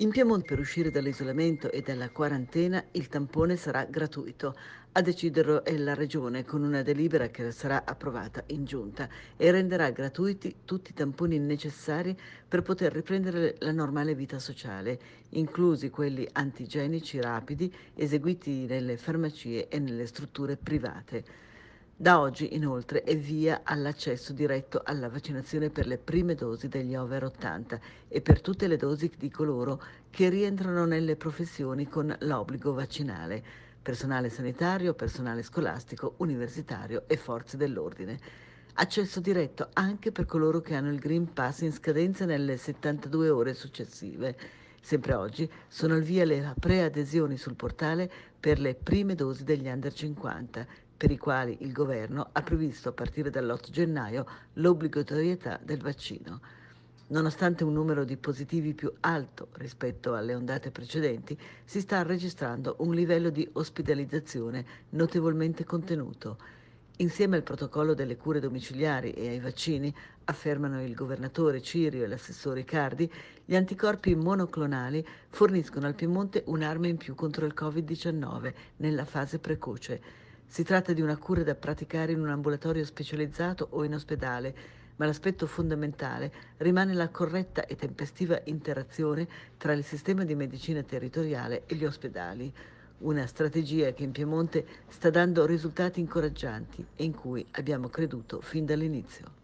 In Piemonte per uscire dall'isolamento e dalla quarantena il tampone sarà gratuito. A deciderlo è la Regione con una delibera che sarà approvata in giunta e renderà gratuiti tutti i tamponi necessari per poter riprendere la normale vita sociale, inclusi quelli antigenici rapidi eseguiti nelle farmacie e nelle strutture private. Da oggi inoltre è via all'accesso diretto alla vaccinazione per le prime dosi degli over 80 e per tutte le dosi di coloro che rientrano nelle professioni con l'obbligo vaccinale, personale sanitario, personale scolastico, universitario e forze dell'ordine accesso diretto anche per coloro che hanno il Green Pass in scadenza nelle 72 ore successive. Sempre oggi sono al via le preadesioni sul portale per le prime dosi degli under 50, per i quali il governo ha previsto a partire dall'8 gennaio l'obbligatorietà del vaccino. Nonostante un numero di positivi più alto rispetto alle ondate precedenti, si sta registrando un livello di ospedalizzazione notevolmente contenuto. Insieme al protocollo delle cure domiciliari e ai vaccini, affermano il governatore Cirio e l'assessore Cardi, gli anticorpi monoclonali forniscono al Piemonte un'arma in più contro il Covid-19 nella fase precoce. Si tratta di una cura da praticare in un ambulatorio specializzato o in ospedale, ma l'aspetto fondamentale rimane la corretta e tempestiva interazione tra il sistema di medicina territoriale e gli ospedali una strategia che in Piemonte sta dando risultati incoraggianti e in cui abbiamo creduto fin dall'inizio.